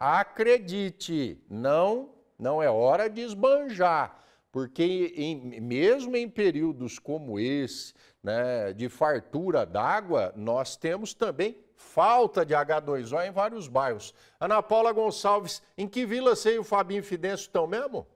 Acredite, não, não é hora de esbanjar, porque em, mesmo em períodos como esse, né, de fartura d'água, nós temos também falta de H2O em vários bairros. Ana Paula Gonçalves, em que vila você e o Fabinho Fidencio estão mesmo?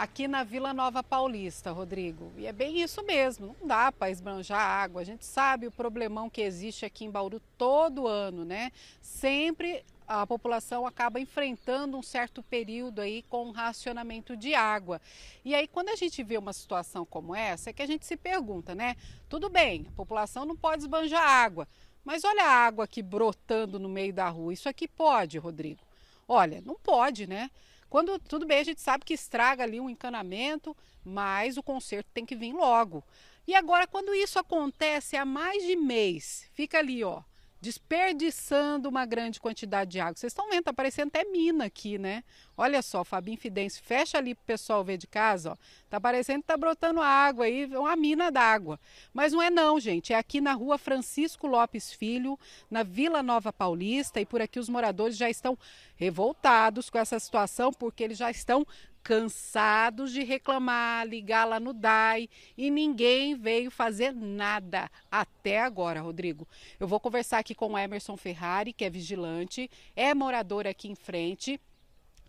aqui na Vila Nova Paulista, Rodrigo. E é bem isso mesmo, não dá para esbanjar água. A gente sabe o problemão que existe aqui em Bauru todo ano, né? Sempre a população acaba enfrentando um certo período aí com racionamento de água. E aí quando a gente vê uma situação como essa, é que a gente se pergunta, né? Tudo bem, a população não pode esbanjar água, mas olha a água aqui brotando no meio da rua. Isso aqui pode, Rodrigo? Olha, não pode, né? Quando tudo bem, a gente sabe que estraga ali um encanamento, mas o conserto tem que vir logo. E agora, quando isso acontece há mais de mês, fica ali, ó, desperdiçando uma grande quantidade de água. Vocês estão vendo, tá parecendo até mina aqui, né? Olha só, Fabinho Fidêncio, fecha ali o pessoal ver de casa, ó. Tá parecendo que tá brotando água aí, é uma mina d'água. Mas não é não, gente. É aqui na rua Francisco Lopes Filho, na Vila Nova Paulista, e por aqui os moradores já estão revoltados com essa situação, porque eles já estão cansados de reclamar, ligar lá no DAI e ninguém veio fazer nada até agora, Rodrigo. Eu vou conversar aqui com o Emerson Ferrari, que é vigilante, é morador aqui em frente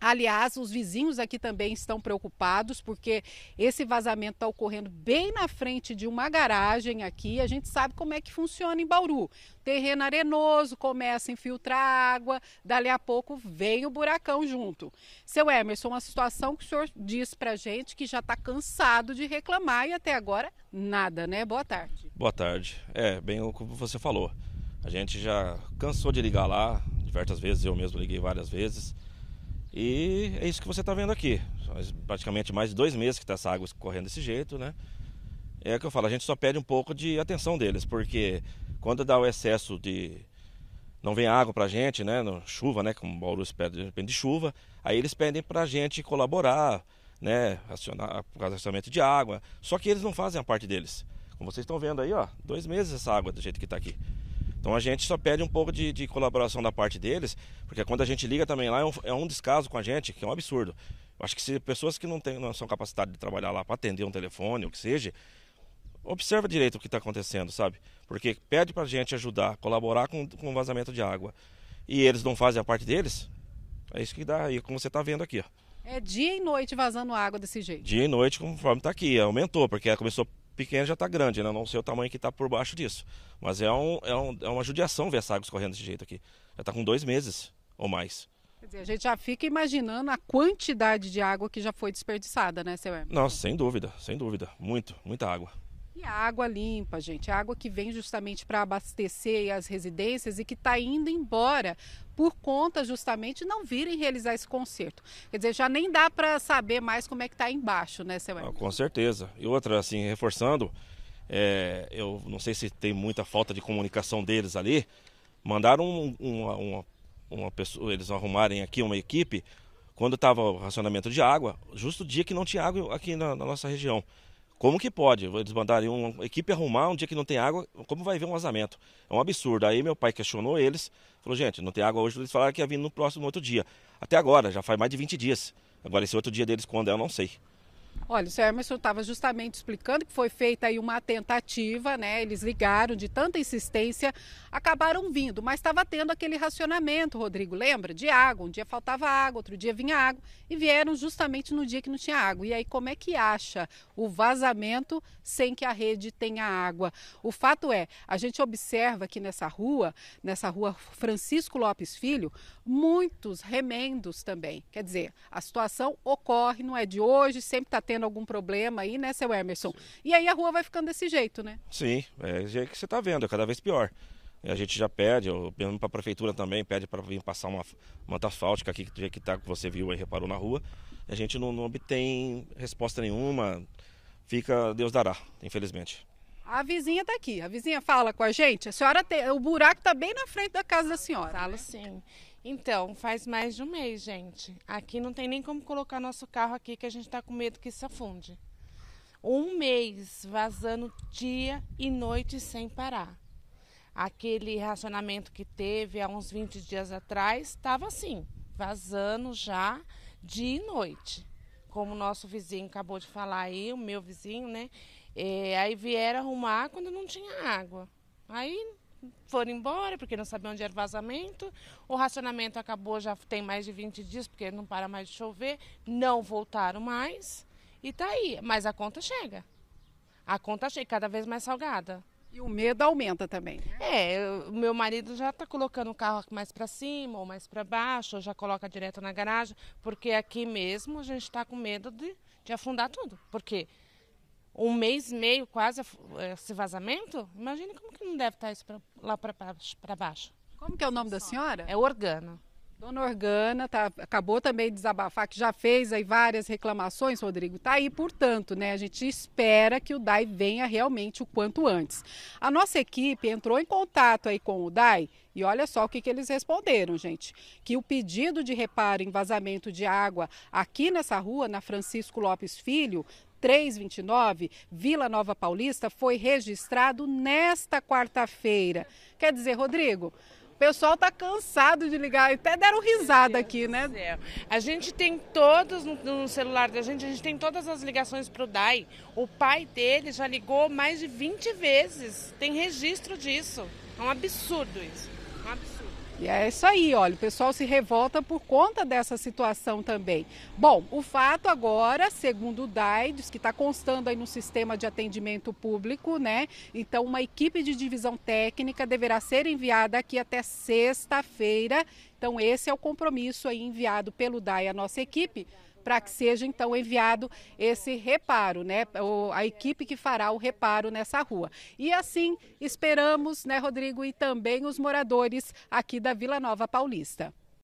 Aliás, os vizinhos aqui também estão preocupados porque esse vazamento está ocorrendo bem na frente de uma garagem aqui. A gente sabe como é que funciona em Bauru. Terreno arenoso, começa a infiltrar água, dali a pouco vem o buracão junto. Seu Emerson, uma situação que o senhor diz para gente que já está cansado de reclamar e até agora nada, né? Boa tarde. Boa tarde. É, bem como você falou. A gente já cansou de ligar lá diversas vezes, eu mesmo liguei várias vezes e é isso que você está vendo aqui. Praticamente mais de dois meses que está essa água correndo desse jeito, né? É o que eu falo, a gente só pede um pouco de atenção deles, porque quando dá o excesso de. Não vem água pra gente, né? No, chuva, né? Como o Bauru pede, depende de chuva. Aí eles pedem pra gente colaborar, né? Acionar por causa do acionamento de água. Só que eles não fazem a parte deles. Como vocês estão vendo aí, ó, dois meses essa água do jeito que está aqui. Então a gente só pede um pouco de, de colaboração da parte deles, porque quando a gente liga também lá é um, é um descaso com a gente, que é um absurdo. Eu acho que se pessoas que não, têm, não são capacitadas de trabalhar lá para atender um telefone, ou que seja, observa direito o que está acontecendo, sabe? Porque pede para a gente ajudar, colaborar com, com o vazamento de água e eles não fazem a parte deles, é isso que dá aí, como você está vendo aqui. Ó. É dia e noite vazando água desse jeito. Dia e noite, conforme está aqui. Aumentou, porque começou pequeno já está grande, né? não sei o tamanho que está por baixo disso. Mas é, um, é, um, é uma judiação ver água correndo desse jeito aqui. Já está com dois meses ou mais. Quer dizer, a gente já fica imaginando a quantidade de água que já foi desperdiçada, né, seu Emerson? Não, sem dúvida, sem dúvida. Muito, muita água. E a água limpa, gente, a água que vem justamente para abastecer as residências e que está indo embora por conta justamente não virem realizar esse concerto. Quer dizer, já nem dá para saber mais como é que está embaixo, né, seu ah, Com certeza. E outra, assim, reforçando, é, eu não sei se tem muita falta de comunicação deles ali, mandaram um, uma, uma, uma pessoa, eles arrumarem aqui uma equipe quando estava o racionamento de água, justo o dia que não tinha água aqui na, na nossa região. Como que pode? Eles mandariam uma equipe arrumar um dia que não tem água, como vai ver um vazamento? É um absurdo. Aí meu pai questionou eles, falou, gente, não tem água hoje, eles falaram que ia vir no próximo outro dia. Até agora, já faz mais de 20 dias. Agora esse outro dia deles quando é, eu não sei. Olha, o senhor Emerson estava justamente explicando que foi feita aí uma tentativa, né? Eles ligaram de tanta insistência, acabaram vindo, mas estava tendo aquele racionamento, Rodrigo, lembra? De água, um dia faltava água, outro dia vinha água, e vieram justamente no dia que não tinha água. E aí como é que acha o vazamento sem que a rede tenha água? O fato é, a gente observa aqui nessa rua, nessa rua Francisco Lopes Filho, muitos remendos também. Quer dizer, a situação ocorre, não é de hoje, sempre está tendo tendo algum problema aí, né, seu Emerson? E aí a rua vai ficando desse jeito, né? Sim, é o jeito que você está vendo, é cada vez pior. A gente já pede, eu mesmo para a prefeitura também, pede para vir passar uma manta asfáltica aqui, que tá, que você viu e reparou na rua. A gente não, não obtém resposta nenhuma, fica Deus dará, infelizmente. A vizinha está aqui, a vizinha fala com a gente. A senhora tem, o buraco está bem na frente da casa da senhora. Fala né? sim. Então, faz mais de um mês, gente. Aqui não tem nem como colocar nosso carro aqui, que a gente tá com medo que isso afunde. Um mês vazando dia e noite sem parar. Aquele racionamento que teve há uns 20 dias atrás estava assim, vazando já dia e noite. Como o nosso vizinho acabou de falar aí, o meu vizinho, né? É, aí vieram arrumar quando não tinha água. Aí foram embora porque não sabiam onde era o vazamento. O racionamento acabou, já tem mais de 20 dias, porque não para mais de chover. Não voltaram mais. E tá aí. Mas a conta chega. A conta chega cada vez mais salgada. E o medo aumenta também. Né? É, o meu marido já está colocando o carro mais para cima ou mais para baixo, ou já coloca direto na garagem, porque aqui mesmo a gente está com medo de, de afundar tudo. Porque quê? um mês e meio quase esse vazamento, imagine como que não deve estar isso pra, lá para baixo, baixo, Como que é o nome da senhora? É Organa. Dona Organa tá, acabou também de desabafar, que já fez aí várias reclamações, Rodrigo. Tá aí, portanto, né? A gente espera que o DAI venha realmente o quanto antes. A nossa equipe entrou em contato aí com o DAI e olha só o que, que eles responderam, gente. Que o pedido de reparo em vazamento de água aqui nessa rua, na Francisco Lopes Filho, 329, Vila Nova Paulista, foi registrado nesta quarta-feira. Quer dizer, Rodrigo, o pessoal tá cansado de ligar, até deram risada aqui, né? A gente tem todos no, celular da gente, a gente tem todas as ligações pro DAI. O pai dele já ligou mais de 20 vezes, tem registro disso. É um absurdo isso, é um absurdo. E é isso aí, olha, o pessoal se revolta por conta dessa situação também. Bom, o fato agora, segundo o DAI, que está constando aí no sistema de atendimento público, né? Então, uma equipe de divisão técnica deverá ser enviada aqui até sexta-feira. Então, esse é o compromisso aí enviado pelo DAI à nossa equipe para que seja então enviado esse reparo, né? a equipe que fará o reparo nessa rua. E assim esperamos, né, Rodrigo, e também os moradores aqui da Vila Nova Paulista.